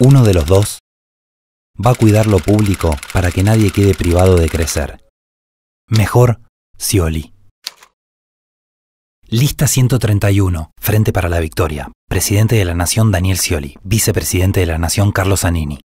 Uno de los dos va a cuidar lo público para que nadie quede privado de crecer. Mejor Scioli. Lista 131. Frente para la Victoria. Presidente de la Nación Daniel Scioli. Vicepresidente de la Nación Carlos Anini.